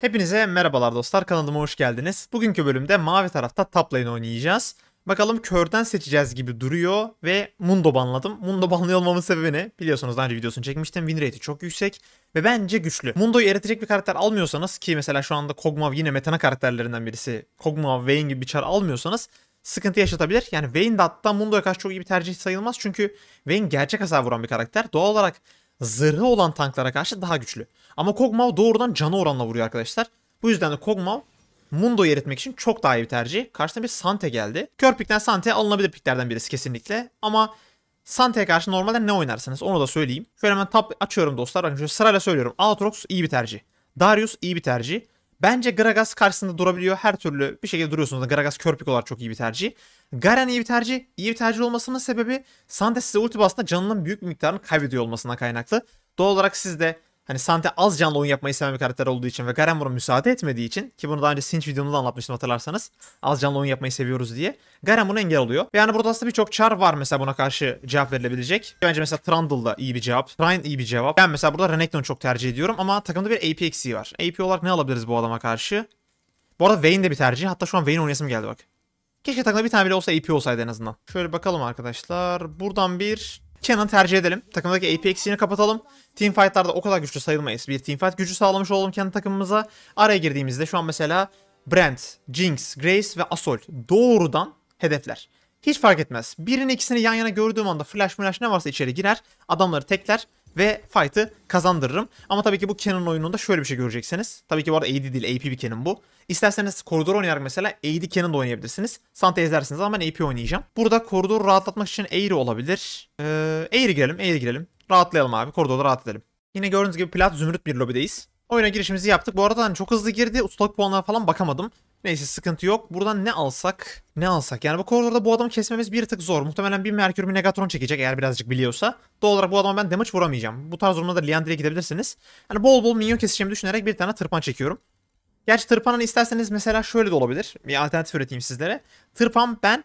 Hepinize merhabalar dostlar kanalıma hoş geldiniz. Bugünkü bölümde mavi tarafta top lane oynayacağız. Bakalım körden seçeceğiz gibi duruyor ve Mundo banladım. Mundo banlıyor olmamın sebebi ne? Biliyorsunuz daha önce videosunu çekmiştim. Win rate'i çok yüksek ve bence güçlü. Mundo'yu eritecek bir karakter almıyorsanız ki mesela şu anda Kog'Maw yine metana karakterlerinden birisi. Kog'Maw, Vayne gibi bir char almıyorsanız sıkıntı yaşatabilir. Yani Vayne de hatta Mundo'ya karşı çok iyi bir tercih sayılmaz. Çünkü Vayne gerçek hasar vuran bir karakter. Doğal olarak zırhı olan tanklara karşı daha güçlü. Ama Kog'Maw doğrudan canı oranla vuruyor arkadaşlar. Bu yüzden de Kog'Maw Mundo'yu eritmek için çok daha iyi bir tercih. Karşısına bir Sante geldi. Körpik'ten Sante alınabilir piklerden birisi kesinlikle. Ama Sante'ye karşı normalde ne oynarsanız onu da söyleyeyim. Şöyle hemen tab açıyorum dostlar. Bakın şöyle sırayla söylüyorum. Aatrox iyi bir tercih. Darius iyi bir tercih. Bence Gragas karşısında durabiliyor. Her türlü bir şekilde duruyorsunuz. Gragas körpük olarak çok iyi bir tercih. Garen iyi bir tercih. İyi bir tercih olmasının sebebi Sante size ulti bastığında canının büyük bir miktarını kaybediyor olmasına kaynaklı. Doğal olarak siz de Hani Sante az canlı oyun yapmayı seven bir karakter olduğu için ve Garemur'a müsaade etmediği için ki bunu daha önce Sinch videomda anlatmıştım hatırlarsanız. Az canlı oyun yapmayı seviyoruz diye. Garen bunu engel oluyor. Ve yani burada aslında birçok çar var mesela buna karşı cevap verilebilecek. Bence mesela Trundle da iyi bir cevap. Trine iyi bir cevap. Ben mesela burada Renekton'u çok tercih ediyorum ama takımda bir AP eksiği var. AP olarak ne alabiliriz bu adama karşı? Bu arada Vayne de bir tercih. Hatta şu an Vayne oynayasım geldi bak. Keşke takımda bir tane bile olsa AP olsaydı en azından. Şöyle bakalım arkadaşlar. Buradan bir Canon tercih edelim. Takımdaki AP eksiğini kapatalım. Teamfight'larda o kadar güçlü sayılmayız. Bir teamfight gücü sağlamış olalım kendi takımımıza. Araya girdiğimizde şu an mesela Brent, Jinx, Grace ve Assault doğrudan hedefler. Hiç fark etmez. Birini ikisini yan yana gördüğüm anda flash flash ne varsa içeri girer. Adamları tekler ve fight'ı kazandırırım. Ama tabii ki bu Canon oyununda şöyle bir şey göreceksiniz. Tabii ki bu arada AD değil AP bir Canon bu. İsterseniz koridor oynayarak mesela AD Canon da oynayabilirsiniz. Santa ezersiniz ama ben AP oynayacağım. Burada koridoru rahatlatmak için Aerie olabilir. Ee, Aerie girelim, Aerie girelim. Rahatlayalım abi, koridorda rahat edelim. Yine gördüğünüz gibi plat zümrüt bir lobideyiz. Oyuna girişimizi yaptık. Bu arada hani çok hızlı girdi. Ustalık puanlarına falan bakamadım. Neyse sıkıntı yok. Buradan ne alsak? Ne alsak? Yani bu koridorda bu adamı kesmemiz bir tık zor. Muhtemelen bir Merkür bir Negatron çekecek eğer birazcık biliyorsa. Doğal olarak bu adama ben damage vuramayacağım. Bu tarz durumda da Liandry'e gidebilirsiniz. Yani bol bol minyon keseceğimi düşünerek bir tane tırpan çekiyorum. Gerçi tırpanın isterseniz mesela şöyle de olabilir. Bir alternatif üreteyim sizlere. Tırpan ben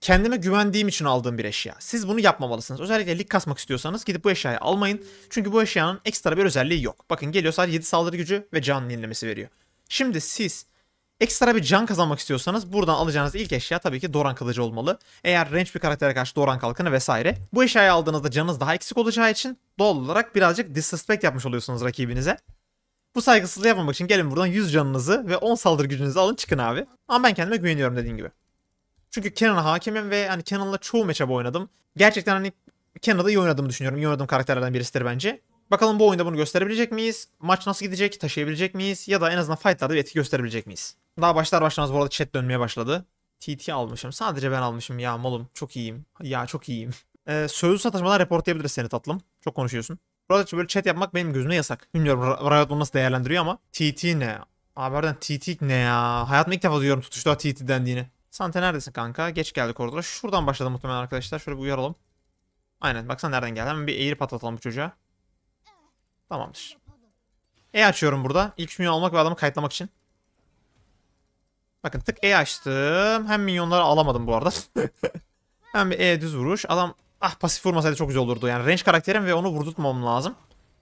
kendime güvendiğim için aldığım bir eşya. Siz bunu yapmamalısınız. Özellikle lig kasmak istiyorsanız gidip bu eşyayı almayın. Çünkü bu eşyanın ekstra bir özelliği yok. Bakın geliyor sadece 7 saldırı gücü ve can yenilemesi veriyor. Şimdi siz Ekstra bir can kazanmak istiyorsanız buradan alacağınız ilk eşya tabii ki Doran kılıcı olmalı. Eğer range bir karaktere karşı Doran kalkanı vesaire. Bu eşyayı aldığınızda canınız daha eksik olacağı için doğal olarak birazcık disrespect yapmış oluyorsunuz rakibinize. Bu saygısızlığı yapmamak için gelin buradan 100 canınızı ve 10 saldırı gücünüzü alın çıkın abi. Ama ben kendime güveniyorum dediğim gibi. Çünkü Kenan'a hakimim ve hani Kenan'la çoğu matchup oynadım. Gerçekten hani Kenan'da iyi oynadığımı düşünüyorum. İyi oynadığım karakterlerden birisidir bence. Bakalım bu oyunda bunu gösterebilecek miyiz? Maç nasıl gidecek? Taşıyabilecek miyiz? Ya da en azından fightlarda bir etki gösterebilecek miyiz? Daha başlar başlamaz bu arada chat dönmeye başladı. TT almışım. Sadece ben almışım ya Malum Çok iyiyim. Ya çok iyiyim. Ee, sözlü sataşmadan reportlayabiliriz seni tatlım. Çok konuşuyorsun. Burada böyle chat yapmak benim gözüme yasak. Bilmiyorum Riot bunu nasıl değerlendiriyor ama. TT ne? Abi TT ne ya? Hayatımda ilk defa duyuyorum tutuşta TT dendiğini. Sante neredesin kanka? Geç geldi orada. Şuradan başladı muhtemelen arkadaşlar. Şöyle bir uyaralım. Aynen baksana nereden geldi. Hemen bir eğri patlatalım bu çocuğa. Tamamdır. E açıyorum burada. İlk minyon almak ve adamı kayıtlamak için. Bakın tık E açtım. Hem minyonları alamadım bu arada. Hem bir E düz vuruş. Adam ah pasif vurmasaydı çok güzel olurdu. Yani range karakterim ve onu vurdurtmam lazım.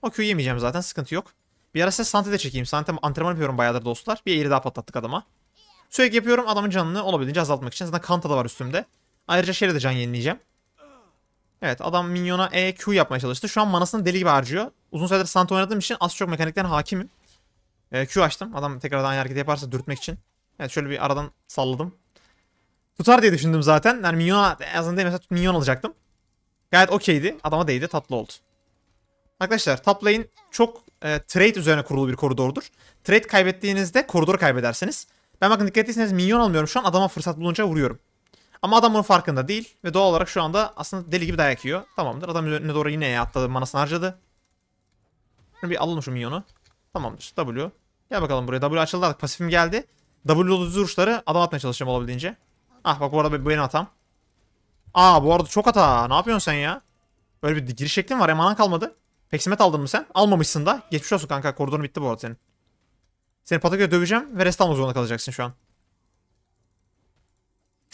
O Q'yu yemeyeceğim zaten sıkıntı yok. Bir ara size Sante de çekeyim. Sante antrenman yapıyorum bayağıdır dostlar. Bir eğri daha patlattık adama. Sürekli yapıyorum adamın canını olabildiğince azaltmak için. Zaten Kanta da var üstümde. Ayrıca şeyle de can yenileyeceğim. Evet adam minyona EQ yapmaya çalıştı. Şu an manasını deli gibi harcıyor. Uzun süredir Sant oynadığım için az çok mekaniklerine hakimim. E, Q açtım. Adam tekrardan aynı hareketi yaparsa dürtmek için. Evet şöyle bir aradan salladım. Tutar diye düşündüm zaten. Yani minyona en azından değil, mesela minyon alacaktım. Gayet okeydi. Adama değdi. Tatlı oldu. Arkadaşlar top lane çok e, trade üzerine kurulu bir koridordur. Trade kaybettiğinizde koridor kaybedersiniz. Ben bakın dikkat etseniz minyon almıyorum şu an adama fırsat bulunca vuruyorum. Ama adam bunun farkında değil ve doğal olarak şu anda aslında deli gibi dayak yiyor. Tamamdır. Adam önüne doğru yine e atladı. Manasını harcadı. Şimdi bir alalım şu minyonu. Tamamdır. W. Gel bakalım buraya. W açıldı artık. Pasifim geldi. W'lu düz vuruşları adam atmaya çalışacağım olabildiğince. Ah bak bu arada bu benim hatam. Aa bu arada çok hata. Ne yapıyorsun sen ya? Böyle bir giriş şeklin var. Emanan kalmadı. Peksimet aldın mı sen? Almamışsın da. Geçmiş olsun kanka. Koridorun bitti bu arada senin. Seni Pataköy'e döveceğim ve rest almak zorunda kalacaksın şu an.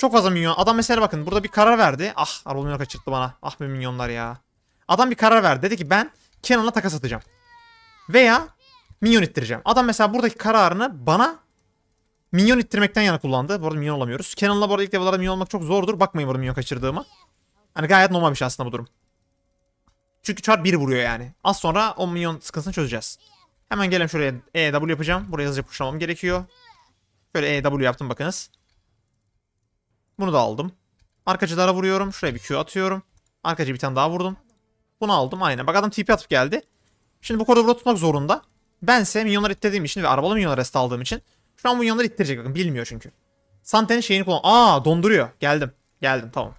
Çok fazla minyon. Adam mesela bakın burada bir karar verdi. Ah Arol Minyon kaçırttı bana. Ah be minyonlar ya. Adam bir karar verdi. Dedi ki ben Kenan'a takas atacağım. Veya minyon ittireceğim. Adam mesela buradaki kararını bana minyon ittirmekten yana kullandı. Bu arada minyon olamıyoruz. Kenan'la bu arada ilk defalarda minyon olmak çok zordur. Bakmayın burada minyon kaçırdığıma. Hani gayet normal bir şey aslında bu durum. Çünkü çar 1 vuruyor yani. Az sonra o milyon sıkıntısını çözeceğiz. Hemen gelelim şuraya EW yapacağım. Buraya hızlıca puşlamam gerekiyor. Şöyle EW yaptım bakınız. Bunu da aldım. Arkacılara vuruyorum. Şuraya bir Q atıyorum. Arkacı bir tane daha vurdum. Bunu aldım aynen. Bak adam TP atıp geldi. Şimdi bu kodu burada tutmak zorunda. Bense milyonlar itlediğim için ve arabalı milyonlar rest aldığım için. Şu an milyonları ittirecek bakın bilmiyor çünkü. Santen'in şeyini kullan. Aa donduruyor. Geldim. Geldim tamam.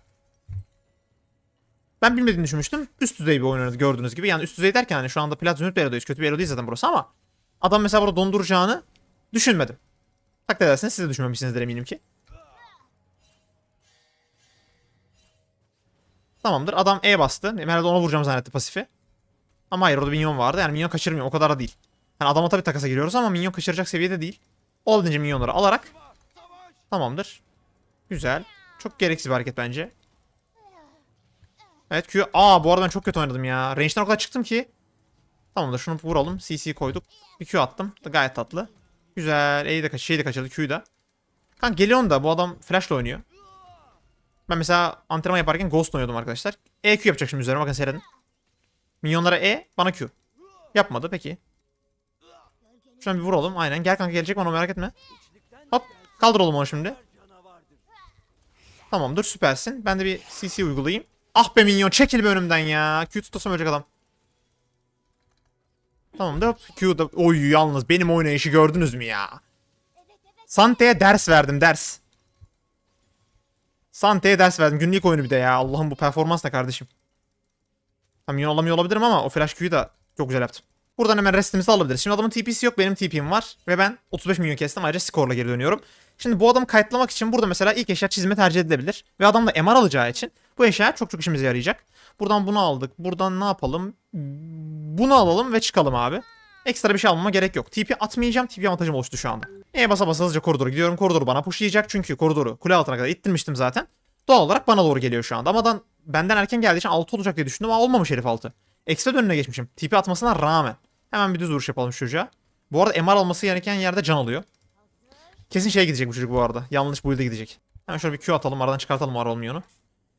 Ben bilmediğini düşünmüştüm. Üst düzey bir oyun oynadı gördüğünüz gibi. Yani üst düzey derken hani şu anda Plat Zümrüt bir erodayız. Kötü bir erodayız zaten burası ama. Adam mesela burada donduracağını düşünmedim. Takdir edersiniz siz de düşünmemişsinizdir eminim ki. Tamamdır. Adam E bastı. Benim herhalde ona vuracağım zannetti pasifi. Ama hayır orada minyon vardı. Yani minyon kaçırmıyor. O kadar da değil. Yani adama tabii takasa giriyoruz ama minyon kaçıracak seviyede değil. Olabildiğince minyonları alarak. Tamamdır. Güzel. Çok gereksiz bir hareket bence. Evet Q. Aa bu arada ben çok kötü oynadım ya. Range'den o kadar çıktım ki. Tamamdır şunu vuralım. CC koyduk. Bir Q attım. Gayet tatlı. Güzel. E'yi de, şeyi de kaçırdı. Q'yu da. Kanka Gelion da bu adam flashla oynuyor. Ben mesela antrenman yaparken Ghost oynuyordum arkadaşlar. EQ yapacak şimdi üzerine bakın seyredin. Minyonlara E, bana Q. Yapmadı peki. Şuradan bir vuralım. Aynen. Gel kanka gelecek bana merak etme. Hop. kaldıralım onu şimdi. Tamamdır süpersin. Ben de bir CC uygulayayım. Ah be minyon çekil be önümden ya. Q tutasam ölecek adam. Tamam da Q'da... Oy yalnız benim oynayışı gördünüz mü ya? Sante'ye ders verdim ders. Sante'ye ders verdim. Günlük oyunu bir de ya. Allah'ım bu performans ne kardeşim. Tam yön alamıyor olabilirim ama o flash Q'yu da çok güzel yaptım. Buradan hemen restimizi alabiliriz. Şimdi adamın TP'si yok. Benim TP'm var. Ve ben 35 milyon kestim. Ayrıca skorla geri dönüyorum. Şimdi bu adamı kayıtlamak için burada mesela ilk eşya çizme tercih edilebilir. Ve adam da MR alacağı için bu eşya çok çok işimize yarayacak. Buradan bunu aldık. Buradan ne yapalım? Bunu alalım ve çıkalım abi. Ekstra bir şey almama gerek yok. TP atmayacağım. TP avantajım oluştu şu anda. E basa basa hızlıca koridora gidiyorum. Koridor bana pushlayacak çünkü koridoru kule altına kadar ittirmiştim zaten. Doğal olarak bana doğru geliyor şu anda. Amadan benden erken geldiği için altı olacak diye düşündüm ama olmamış herif altı. Ekstra önüne geçmişim. TP atmasına rağmen. Hemen bir düz vuruş yapalım çocuğa. Bu arada MR alması gereken yerde can alıyor. Kesin şeye gidecek bu çocuk bu arada. Yanlış build'e gidecek. Hemen şöyle bir Q atalım. Aradan çıkartalım Marvel minyonu.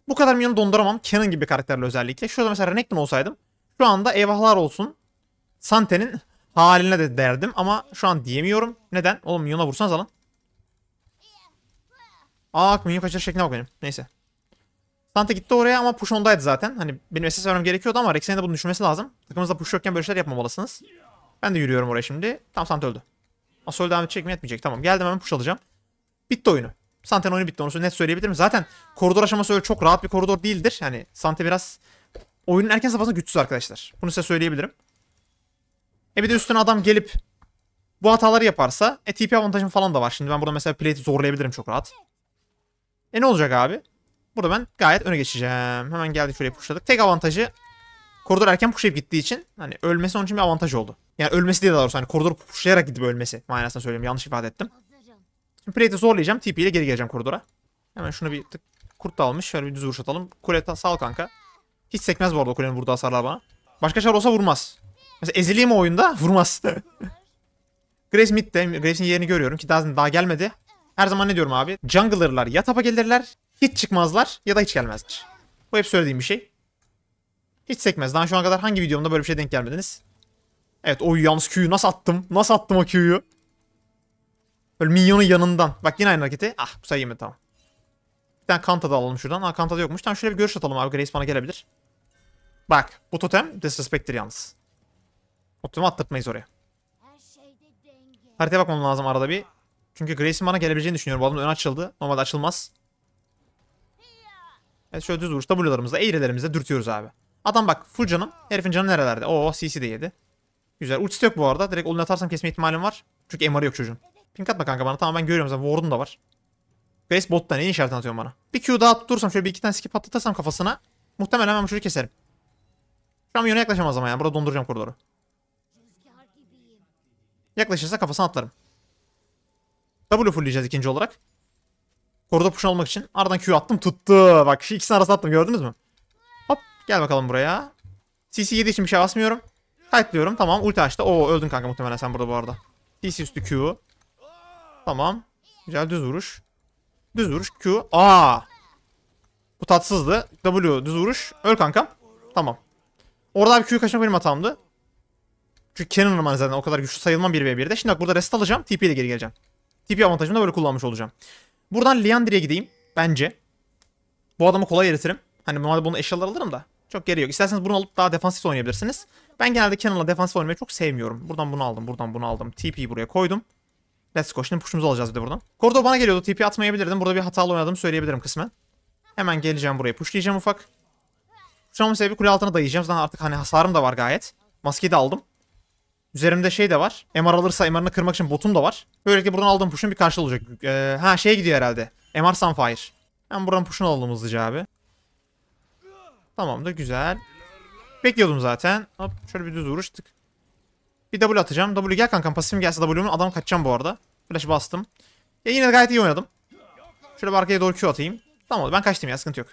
Bu kadar minyonu donduramam. Canon gibi bir karakterle özellikle. Şurada mesela Renekton olsaydım. Şu anda eyvahlar olsun. Sante'nin haline de derdim ama şu an diyemiyorum. Neden? Oğlum minyona vursanız alın. Aa minyon kaçırır şekline bak benim. Neyse. Santa gitti oraya ama push ondaydı zaten. Hani benim SS vermem gerekiyordu ama Rex'in de bunu düşünmesi lazım. Takımınızda push yokken böyle şeyler yapmamalısınız. Ben de yürüyorum oraya şimdi. Tam Santa öldü. Asol devam edecek mi etmeyecek. Tamam geldim hemen push alacağım. Bitti oyunu. Santa'nın oyunu bitti. Onu net söyleyebilirim. Zaten koridor aşaması öyle çok rahat bir koridor değildir. Yani Santa biraz oyunun erken safhasında güçsüz arkadaşlar. Bunu size söyleyebilirim. E bir de üstüne adam gelip bu hataları yaparsa e TP avantajım falan da var. Şimdi ben burada mesela plate'i zorlayabilirim çok rahat. E ne olacak abi? Burada ben gayet öne geçeceğim. Hemen geldik şuraya pushladık. Tek avantajı koridor erken pushlayıp gittiği için hani ölmesi onun için bir avantaj oldu. Yani ölmesi değil daha doğrusu hani koridoru pushlayarak gidip ölmesi manasında söyleyeyim. Yanlış ifade ettim. Şimdi plate'i zorlayacağım. TP ile geri geleceğim koridora. Hemen şunu bir tık kurt da almış. Şöyle bir düz vuruş atalım. Kule sal kanka. Hiç sekmez bu arada kulenin vurduğu hasarlar bana. Başka şar olsa vurmaz. Mesela ezileyim o oyunda vurmaz. Graves de Graves'in yerini görüyorum ki daha, daha gelmedi. Her zaman ne diyorum abi? Jungler'lar ya tapa gelirler, hiç çıkmazlar ya da hiç gelmezler. Bu hep söylediğim bir şey. Hiç sekmez. Daha şu ana kadar hangi videomda böyle bir şey denk gelmediniz? Evet o yalnız Q'yu nasıl attım? Nasıl attım o Q'yu? Böyle minyonun yanından. Bak yine aynı hareketi. Ah bu sefer yemedi tamam. Bir tane Kanta da alalım şuradan. Aa Kanta da yokmuş. Tamam şöyle bir görüş atalım abi. Grace bana gelebilir. Bak bu totem Disrespect'tir yalnız. Optimum attırtmayız oraya. Haritaya bakmam lazım arada bir. Çünkü Grace'in bana gelebileceğini düşünüyorum. Bu adamın ön açıldı. Normalde açılmaz. Evet şöyle düz vuruş W'larımızla, eğrilerimizle dürtüyoruz abi. Adam bak full canım. Herifin canı nerelerde? Oo CC de yedi. Güzel. Ultisi yok bu arada. Direkt ulti atarsam kesme ihtimalim var. Çünkü MR'ı yok çocuğun. Pink atma kanka bana. Tamam ben görüyorum zaten. Ward'un da var. Grace bot'tan en işaretini atıyorum bana. Bir Q daha tutursam şöyle bir iki tane skip atlatırsam kafasına. Muhtemelen ben bu çocuğu keserim. Şu an yöne yaklaşamaz ama yani. Burada donduracağım koridoru. Yaklaşırsa kafasına atlarım. W fullleyeceğiz ikinci olarak. Koruda push almak için. Aradan Q attım tuttu. Bak şu ikisini arasına attım gördünüz mü? Hop gel bakalım buraya. CC 7 için bir şey basmıyorum. Kayıtlıyorum tamam ulti açtı. Oo öldün kanka muhtemelen sen burada bu arada. CC üstü Q. Tamam. Güzel düz vuruş. Düz vuruş Q. Aa. Bu tatsızdı. W düz vuruş. Öl kanka. Tamam. Orada bir Q kaçma benim hatamdı. Çünkü Kenan var zaten o kadar güçlü sayılmam 1v1'de. Şimdi bak burada rest alacağım. TP ile geri geleceğim. TP avantajımı da böyle kullanmış olacağım. Buradan Leandriye gideyim. Bence. Bu adamı kolay eritirim. Hani normalde bunun eşyalar alırım da. Çok geri yok. İsterseniz bunu alıp daha defansif oynayabilirsiniz. Ben genelde Kenan'la defansif oynamayı çok sevmiyorum. Buradan bunu aldım. Buradan bunu aldım. TP'yi buraya koydum. Let's go. Şimdi push'umuzu alacağız bir de buradan. Koridor bana geliyordu. TP atmayabilirdim. Burada bir hatalı oynadığımı söyleyebilirim kısmen. Hemen geleceğim buraya. Pushlayacağım ufak. Pushlamamın sebebi kule altına dayayacağım. Zaten artık hani hasarım da var gayet. Maskeyi de aldım. Üzerimde şey de var. MR alırsa MR'ını kırmak için botum da var. Böylelikle buradan aldığım push'un bir karşılığı olacak. Ee, ha şeye gidiyor herhalde. MR Sunfire. Ben buradan push'unu alalım hızlıca abi. Tamam da güzel. Bekliyordum zaten. Hop şöyle bir düz vuruştuk. Bir W atacağım. W gel kankam pasifim gelse W'mun adam kaçacağım bu arada. Flash bastım. Ya yine gayet iyi oynadım. Şöyle bir arkaya doğru Q atayım. Tamam ben kaçtım ya sıkıntı yok.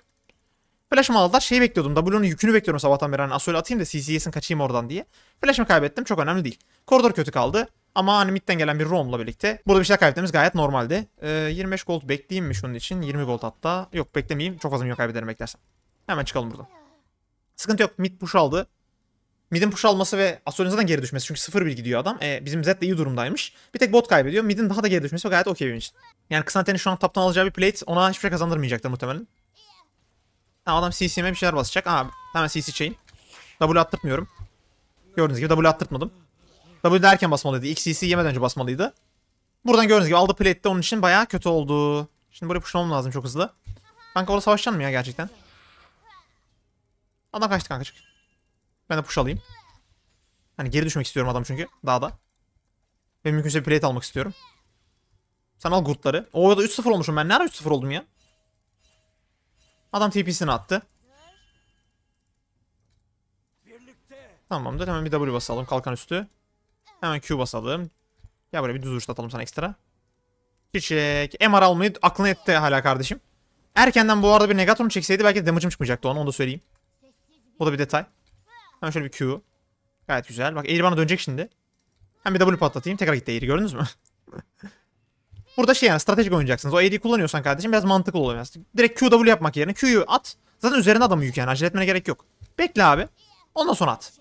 Flash'ımı aldılar. Şeyi bekliyordum. W'nun yükünü bekliyorum sabahtan beri. Hani Asol'ü atayım da CC'yesin kaçayım oradan diye. Flash'ımı kaybettim. Çok önemli değil. Koridor kötü kaldı. Ama hani midden gelen bir roam'la birlikte burada bir şeyler kaybetmemiz gayet normaldi. Ee, 25 gold bekleyeyim mi şunun için? 20 gold hatta. Yok beklemeyeyim. Çok fazla yok kaybederim beklersem. Hemen çıkalım buradan. Sıkıntı yok. Mid push aldı. Mid'in push alması ve Asol'ün zaten geri düşmesi. Çünkü 0-1 gidiyor adam. Ee, bizim Zed de iyi durumdaymış. Bir tek bot kaybediyor. Mid'in daha da geri düşmesi gayet okey benim için. Yani kısa anteni şu an taptan alacağı bir plate ona hiçbir şey kazandırmayacaktır muhtemelen. Tamam adam CC'me bir şeyler basacak. Aa hemen CC chain. W attırtmıyorum. Gördüğünüz gibi W attırtmadım. W derken basmalıydı. İlk CC yemeden önce basmalıydı. Buradan gördüğünüz gibi aldı plate de onun için bayağı kötü oldu. Şimdi buraya pushlamam lazım çok hızlı. Kanka orada savaşacaksın mı ya gerçekten? Adam kaçtı kanka Ben de push alayım. Hani geri düşmek istiyorum adam çünkü dağda. Ve mümkünse plate almak istiyorum. Sen al gurtları. O ya da 3-0 olmuşum ben. Nerede 3-0 oldum ya? Adam TP'sini attı. Tamamdır. Hemen bir W basalım. Kalkan üstü. Hemen Q basalım. Ya böyle bir düz uçta sana ekstra. Çiçek. MR almayı aklına etti hala kardeşim. Erkenden bu arada bir Negatron çekseydi belki de damage'ım çıkmayacaktı onu. Onu da söyleyeyim. Bu da bir detay. Hemen şöyle bir Q. Gayet güzel. Bak Air bana dönecek şimdi. Hem bir W patlatayım. Tekrar gitti Air. Gördünüz mü? Burada şey yani stratejik oynayacaksınız. O AD kullanıyorsan kardeşim biraz mantıklı oluyor. Direkt QW yapmak yerine Q'yu at. Zaten üzerine adamı yük yani. Acele etmene gerek yok. Bekle abi. Ondan sonra at.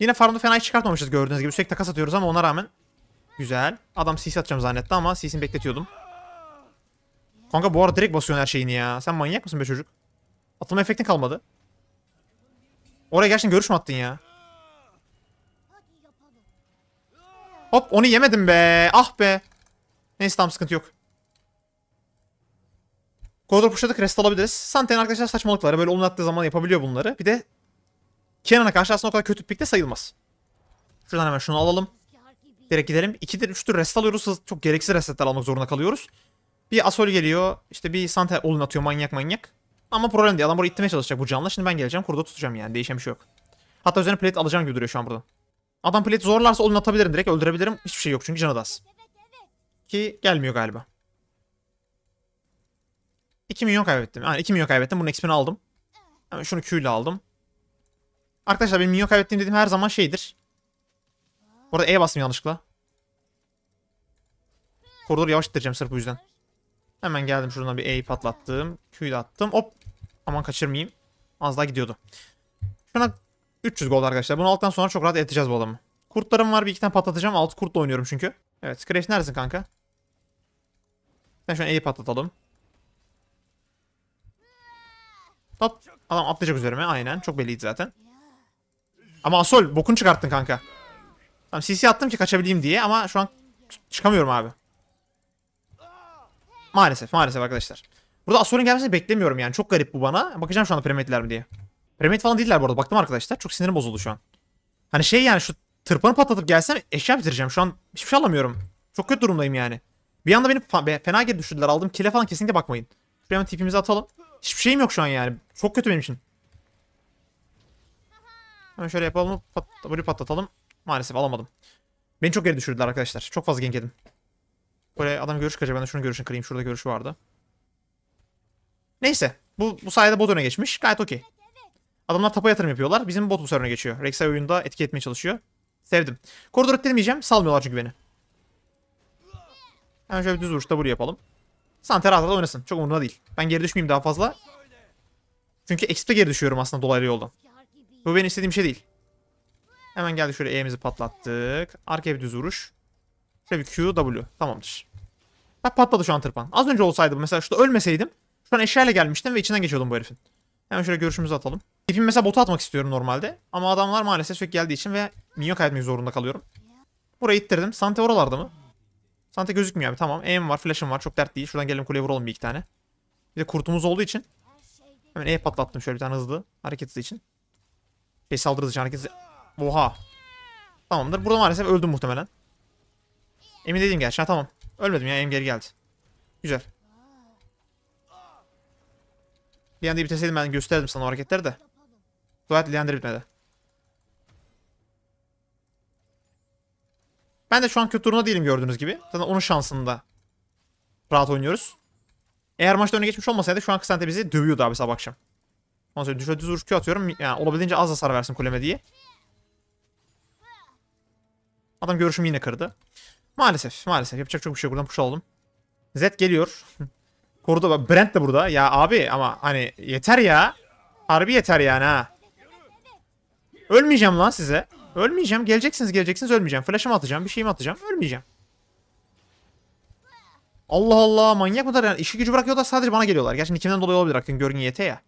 Yine farmda fena hiç çıkartmamışız gördüğünüz gibi. Sürekli takas atıyoruz ama ona rağmen. Güzel. Adam CC atacağım zannetti ama CC'ni bekletiyordum. Kanka bu arada direkt basıyorsun her şeyini ya. Sen manyak mısın be çocuk? Atılma efektin kalmadı. Oraya gerçekten görüş mü attın ya? Hop onu yemedim be. Ah be. Neyse tam sıkıntı yok. Koridor pushladık rest alabiliriz. Santen arkadaşlar saçmalıkları böyle onun attığı zaman yapabiliyor bunları. Bir de Kenan'a karşı aslında o kadar kötü bir pik de sayılmaz. Şuradan hemen şunu alalım. Direkt gidelim. 2'dir 3'tür rest alıyoruz. Çok gereksiz resetler almak zorunda kalıyoruz. Bir Asol geliyor. İşte bir Santen olun atıyor manyak manyak. Ama problem değil. Adam burayı ittirmeye çalışacak bu canla. Şimdi ben geleceğim. Kurda tutacağım yani. Değişen bir şey yok. Hatta üzerine plate alacağım gibi duruyor şu an burada. Adam plate zorlarsa olun atabilirim direkt. Öldürebilirim. Hiçbir şey yok çünkü canı da az. Ki gelmiyor galiba. 2 milyon kaybettim. Yani 2 milyon kaybettim. Bunun x'ini aldım. Hemen şunu Q ile aldım. Arkadaşlar benim milyon kaybettiğim dediğim her zaman şeydir. Orada E bastım yanlışlıkla. Koridoru yavaş ittireceğim sırf bu yüzden. Hemen geldim şuradan bir E'yi patlattım. Q'yu da attım. Hop. Aman kaçırmayayım. Az daha gidiyordu. Şuna 300 gol arkadaşlar. Bunu aldıktan sonra çok rahat edeceğiz bu adamı. Kurtlarım var bir iki tane patlatacağım. Alt kurtla oynuyorum çünkü. Evet. Crash neresin kanka? Ben şöyle iyi patlatalım. Hop. Adam atlayacak üzerime. Aynen. Çok belliydi zaten. Ama Asol bokun çıkarttın kanka. Tamam CC attım ki kaçabileyim diye ama şu an çıkamıyorum abi. Maalesef maalesef arkadaşlar. Burada Asol'un gelmesini beklemiyorum yani. Çok garip bu bana. Bakacağım şu anda piramitler mi diye. Piramit falan değiller bu arada. Baktım arkadaşlar. Çok sinirim bozuldu şu an. Hani şey yani şu tırpanı patlatıp gelsem eşya bitireceğim. Şu an hiçbir şey alamıyorum. Çok kötü durumdayım yani. Bir anda beni fena geri düşürdüler. aldım kile falan kesinlikle bakmayın. Şuraya hemen tipimizi atalım. Hiçbir şeyim yok şu an yani. Çok kötü benim için. Hemen şöyle yapalım. Pat W patlatalım. Maalesef alamadım. Beni çok geri düşürdüler arkadaşlar. Çok fazla gank yedim. Böyle adam görüş kaçacak. Ben de şunu görüşünü kırayım. Şurada görüşü vardı. Neyse. Bu, bu sayede bot öne geçmiş. Gayet okey. Adamlar tapa yatırım yapıyorlar. Bizim bot bu sefer geçiyor. Rek'Sai oyunda etki etmeye çalışıyor. Sevdim. Koridor ettirmeyeceğim. Salmıyorlar çünkü beni. Hemen şöyle düz vuruşta buraya yapalım. Santer da oynasın. Çok umurumda değil. Ben geri düşmeyeyim daha fazla. Çünkü XP'de geri düşüyorum aslında dolaylı yoldan. Bu benim istediğim şey değil. Hemen geldi şöyle E'mizi patlattık. Arkaya bir düz vuruş. Şöyle bir Q, W. Tamamdır. Bak patladı şu an tırpan. Az önce olsaydı bu mesela şurada ölmeseydim. Şu an eşyayla gelmiştim ve içinden geçiyordum bu herifin. Hemen şöyle görüşümüzü atalım. Tipim mesela botu atmak istiyorum normalde. Ama adamlar maalesef sürekli geldiği için ve minyon kaybetmek zorunda kalıyorum. Burayı ittirdim. Sante oralarda mı? Santa gözükmüyor abi. Tamam. E'm var. Flash'ım var. Çok dert değil. Şuradan gelelim kuleye vuralım bir iki tane. Bir de kurtumuz olduğu için. Hemen E patlattım şöyle bir tane hızlı. Hareket hızı için. Şey saldırı için hareket hızı. Oha. Tamamdır. Burada maalesef öldüm muhtemelen. Emin değilim gerçi. Ha tamam. Ölmedim ya. Em geri geldi. Güzel. Bir anda bitirseydim ben gösterdim sana o hareketleri de. Dua et Leander bitmedi. Ben de şu an kötü durumda değilim gördüğünüz gibi. Zaten onun şansında rahat oynuyoruz. Eğer maçta öne geçmiş olmasaydı şu an Kısante bizi dövüyordu abi sabah akşam. Ondan sonra düşe düz vuruş atıyorum. Yani olabildiğince az hasar versin kuleme diye. Adam görüşümü yine kırdı. Maalesef maalesef yapacak çok bir şey buradan push oldum. Zed geliyor. Koruda Brent de burada. Ya abi ama hani yeter ya. Harbi yeter yani ha. Ölmeyeceğim lan size. Ölmeyeceğim. Geleceksiniz geleceksiniz ölmeyeceğim. Flash'ımı atacağım. Bir şeyimi atacağım. Ölmeyeceğim. Allah Allah manyak mıdır? Yani işi gücü da sadece bana geliyorlar. Gerçi nikimden dolayı olabilir. Aklın görün YT ya.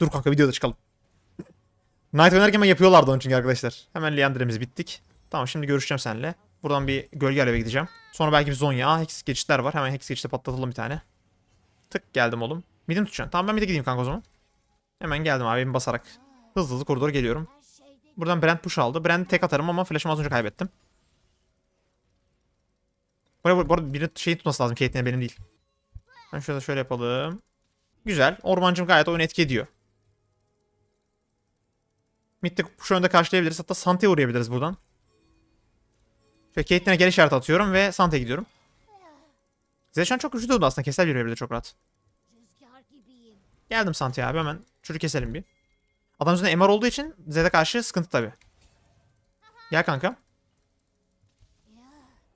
Dur kanka videoda çıkalım. Night oynarken ben yapıyorlardı onun için arkadaşlar. Hemen Leandre'miz bittik. Tamam şimdi görüşeceğim seninle. Buradan bir gölge aleve gideceğim. Sonra belki bir Zonya. Aa Hex geçitler var. Hemen Hex geçişte patlatalım bir tane. Tık geldim oğlum. Midim tutacaksın. Tamam ben bir de gideyim kanka o zaman. Hemen geldim abi basarak. Hızlı hızlı koridora geliyorum. Buradan Brent push aldı. Brand'i tek atarım ama flash'ımı az önce kaybettim. Buraya bu arada birinin şeyi tutması lazım. Kate'ine benim değil. Ben şurada şöyle yapalım. Güzel. Ormancım gayet oyun etki ediyor. Mid'de push önde karşılayabiliriz. Hatta Sante'ye uğrayabiliriz buradan. Şöyle Caitlyn'e geri işareti atıyorum ve Sante'ye gidiyorum. Zeshan çok güçlü durdu aslında. Keser bir de çok rahat. Geldim Sante'ye abi hemen. Çocuk keselim bir. Adam üzerinde MR olduğu için Zed'e karşı sıkıntı tabi. Gel kanka.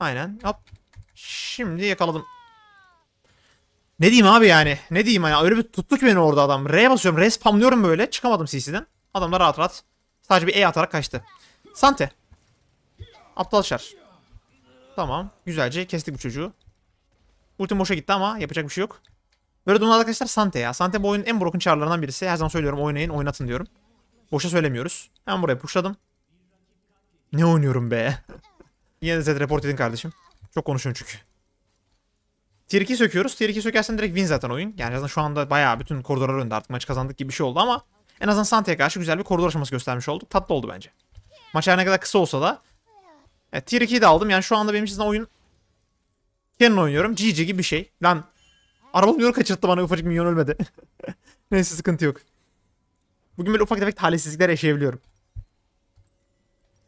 Aynen. Hop. Şimdi yakaladım. Ne diyeyim abi yani? Ne diyeyim yani? Öyle bir tuttuk beni orada adam. R'ye basıyorum. R spamlıyorum böyle. Çıkamadım CC'den. Adam da rahat rahat. Sadece bir E atarak kaçtı. Sante. Aptal şar. Tamam. Güzelce kestik bu çocuğu. Ultim boşa gitti ama yapacak bir şey yok. Böyle donat arkadaşlar Sante ya. Sante bu oyunun en broken çarlarından birisi. Her zaman söylüyorum oynayın oynatın diyorum. Boşa söylemiyoruz. Hemen buraya pushladım. Ne oynuyorum be? Yine de report edin kardeşim. Çok konuşuyorum çünkü. Tier 2 söküyoruz. Tier 2 sökersen direkt win zaten oyun. Yani zaten şu anda bayağı bütün koridorlar önde artık maçı kazandık gibi bir şey oldu ama en azından Sante'ye karşı güzel bir koridor aşaması göstermiş olduk. Tatlı oldu bence. Maç her ne kadar kısa olsa da. Evet, tier 2'yi de aldım. Yani şu anda benim için oyun Canon oynuyorum. GG gibi bir şey. Lan Araba milyonu kaçırttı bana ufacık milyon ölmedi. Neyse sıkıntı yok. Bugün böyle ufak tefek talihsizlikler yaşayabiliyorum.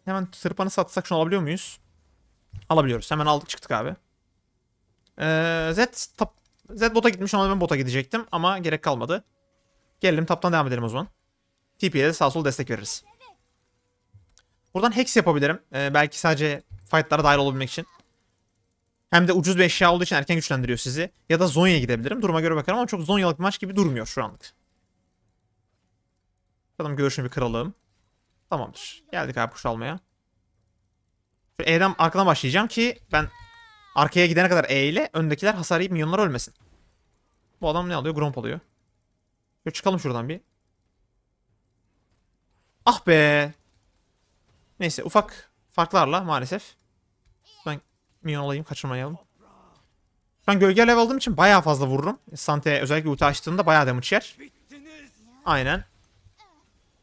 Hemen tırpanı satsak şunu alabiliyor muyuz? Alabiliyoruz. Hemen aldık çıktık abi. Ee, Z, tap, Z bota gitmiş. Ona ben bota gidecektim. Ama gerek kalmadı. Gelelim taptan devam edelim o zaman. TP'ye de sağ sol destek veririz. Buradan hex yapabilirim. Ee, belki sadece fightlara dahil olabilmek için. Hem de ucuz bir eşya olduğu için erken güçlendiriyor sizi. Ya da zonya gidebilirim. Duruma göre bakarım ama çok Zonyalık maç gibi durmuyor şu anlık. Bakalım görüşünü bir kıralım. Tamamdır. Geldik abi push almaya. Şöyle E'den arkadan başlayacağım ki ben arkaya gidene kadar E ile öndekiler hasar yiyip milyonlar ölmesin. Bu adam ne alıyor? Gromp alıyor. Şöyle çıkalım şuradan bir. Ah be. Neyse ufak farklarla maalesef Minyon olayım kaçırmayalım. Ben gölge level aldığım için baya fazla vururum. Sante'ye özellikle ulti açtığında baya damage yer. Aynen.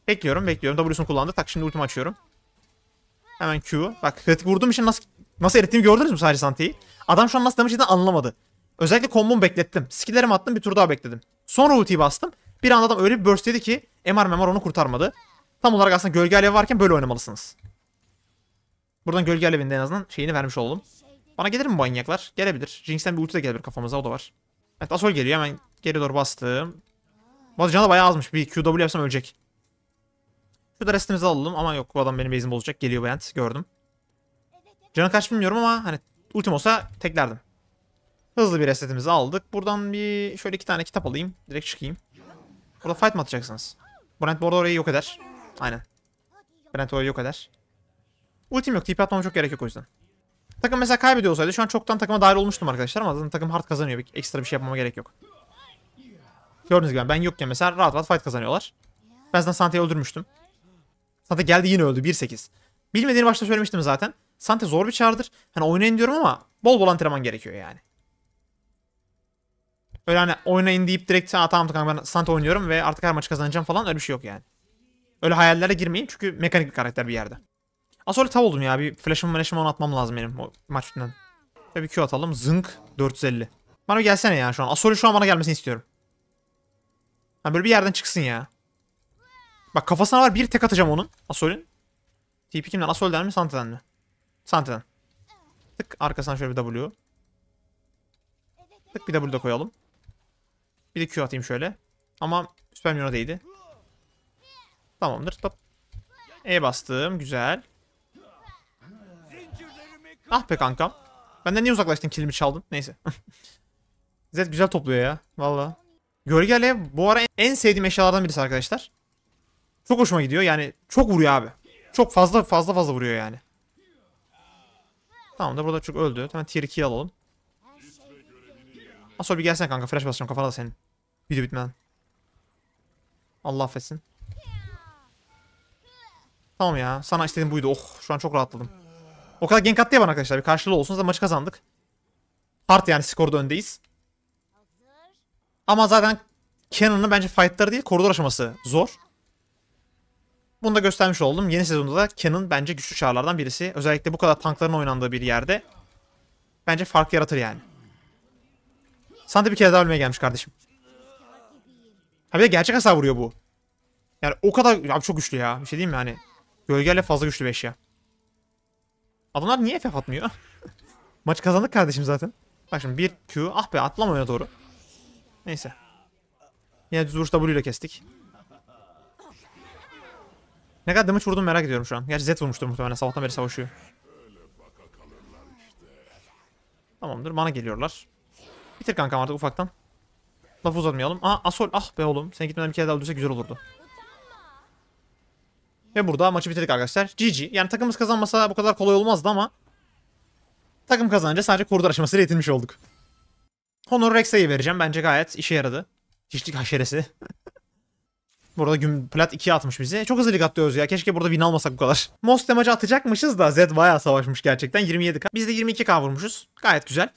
Bekliyorum bekliyorum. W'sunu kullandı. Tak şimdi ultimi açıyorum. Hemen Q. Bak kritik vurduğum için nasıl nasıl erittiğimi gördünüz mü sadece Sante'yi? Adam şu an nasıl damage yediğini anlamadı. Özellikle kombomu beklettim. Skillerimi attım bir tur daha bekledim. Sonra ultiyi bastım. Bir anda adam öyle bir burst yedi ki MR MR onu kurtarmadı. Tam olarak aslında gölge alevi varken böyle oynamalısınız. Buradan gölge alevinde en azından şeyini vermiş oldum. Bana gelir mi manyaklar? Gelebilir. Jinx'ten bir ulti de gelebilir kafamıza o da var. Evet Asol geliyor hemen geri doğru bastım. Bazı canı da bayağı azmış. Bir QW yapsam ölecek. Şurada restimizi alalım ama yok bu adam benim base'imi bozacak. Geliyor Bent gördüm. Canı kaç bilmiyorum ama hani ultim olsa teklerdim. Hızlı bir resetimizi aldık. Buradan bir şöyle iki tane kitap alayım. Direkt çıkayım. Burada fight mı atacaksınız? Brent bu arada orayı yok eder. Aynen. Brent orayı yok eder. Ultim yok. TP atmama çok gerek yok o yüzden. Takım mesela kaybediyor olsaydı şu an çoktan takıma dahil olmuştum arkadaşlar ama zaten takım hard kazanıyor. Bir, ekstra bir şey yapmama gerek yok. Gördüğünüz gibi ben yokken mesela rahat rahat fight kazanıyorlar. Ben zaten Santa'yı öldürmüştüm. Santa geldi yine öldü 1-8. Bilmediğini başta söylemiştim zaten. Sante zor bir çardır. Hani oynayın diyorum ama bol bol antrenman gerekiyor yani. Öyle hani oynayın deyip direkt ha tamam kanka ben Sante oynuyorum ve artık her maçı kazanacağım falan öyle bir şey yok yani. Öyle hayallere girmeyin çünkü mekanik bir karakter bir yerde. Az sonra tav oldum ya. Bir flash'ımı flash'ımı onu atmam lazım benim o maçtan. Şöyle bir Q atalım. Zınk 450. Bana bir gelsene ya şu an. Asoli şu an bana gelmesini istiyorum. Yani böyle bir yerden çıksın ya. Bak kafasına var bir tek atacağım onun. Asol'ün. TP kimden? Asol'den mi? Sante'den mi? Sante'den. Tık arkasına şöyle bir W. Tık bir W de koyalım. Bir de Q atayım şöyle. Ama Süper değdi. Tamamdır. Top. E bastım. Güzel. Ah be kankam. Benden niye uzaklaştın kilimi çaldın? Neyse. Zed güzel topluyor ya. Valla. Gölge alev bu ara en sevdiğim eşyalardan birisi arkadaşlar. Çok hoşuma gidiyor. Yani çok vuruyor abi. Çok fazla fazla fazla vuruyor yani. Tamam da burada çok öldü. Hemen tier 2'yi alalım. Asol bir gelsene kanka. Flash basacağım kafana da senin. Video bitmeden. Allah affetsin. Tamam ya. Sana istediğim buydu. Oh şu an çok rahatladım. O kadar gank attı bana arkadaşlar. Bir karşılığı olsun. Zaten maçı kazandık. Hard yani skorda öndeyiz. Ama zaten Canon'ın bence fightları değil koridor aşaması zor. Bunu da göstermiş oldum. Yeni sezonda da Canon bence güçlü çağlardan birisi. Özellikle bu kadar tankların oynandığı bir yerde. Bence fark yaratır yani. Sen de bir kere daha ölmeye gelmiş kardeşim. Ha bir de gerçek hasar vuruyor bu. Yani o kadar... Abi çok güçlü ya. Bir şey diyeyim mi? Hani gölgeyle fazla güçlü bir eşya. Adamlar niye FF atmıyor? Maç kazandık kardeşim zaten. Bak şimdi bir Q. Ah be atlamaya doğru. Neyse. Yine düz vuruş W ile kestik. Ne kadar damage vurdum merak ediyorum şu an. Gerçi Z vurmuştur muhtemelen. Sabahtan beri savaşıyor. Tamamdır. Bana geliyorlar. Bitir kankam artık ufaktan. Lafı uzatmayalım. Aa Asol. Ah be oğlum. Sen gitmeden bir kere daha öldürsek güzel olurdu. Ve burada maçı bitirdik arkadaşlar. GG. Yani takımımız kazanmasa bu kadar kolay olmazdı ama takım kazanınca sadece koridor aşamasıyla yetinmiş olduk. Honor Rexa'yı vereceğim. Bence gayet işe yaradı. Hiçlik haşeresi. burada gün plat 2'ye atmış bizi. Çok hızlı lig atlıyoruz ya. Keşke burada win almasak bu kadar. Most damage'ı atacakmışız da Zed bayağı savaşmış gerçekten. 27k. Biz de 22k vurmuşuz. Gayet güzel.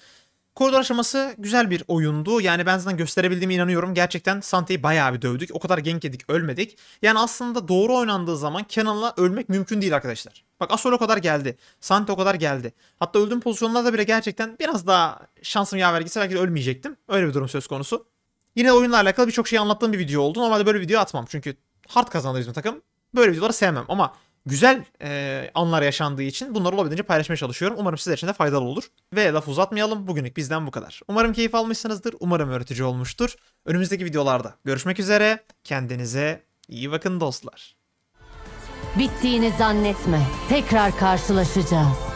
Koridor aşaması güzel bir oyundu. Yani ben zaten gösterebildiğime inanıyorum. Gerçekten Sante'yi bayağı bir dövdük. O kadar gank yedik, ölmedik. Yani aslında doğru oynandığı zaman Kenan'la ölmek mümkün değil arkadaşlar. Bak Asol o kadar geldi. Sante o kadar geldi. Hatta öldüğüm pozisyonlarda bile gerçekten biraz daha şansım yaver gitse belki de ölmeyecektim. Öyle bir durum söz konusu. Yine de oyunla alakalı birçok şey anlattığım bir video oldu. Normalde böyle video atmam çünkü hard kazandı bizim takım. Böyle videoları sevmem ama güzel e, anlar yaşandığı için bunları olabildiğince paylaşmaya çalışıyorum. Umarım sizler için de faydalı olur. Ve laf uzatmayalım. Bugünlük bizden bu kadar. Umarım keyif almışsınızdır. Umarım öğretici olmuştur. Önümüzdeki videolarda görüşmek üzere. Kendinize iyi bakın dostlar. Bittiğini zannetme. Tekrar karşılaşacağız.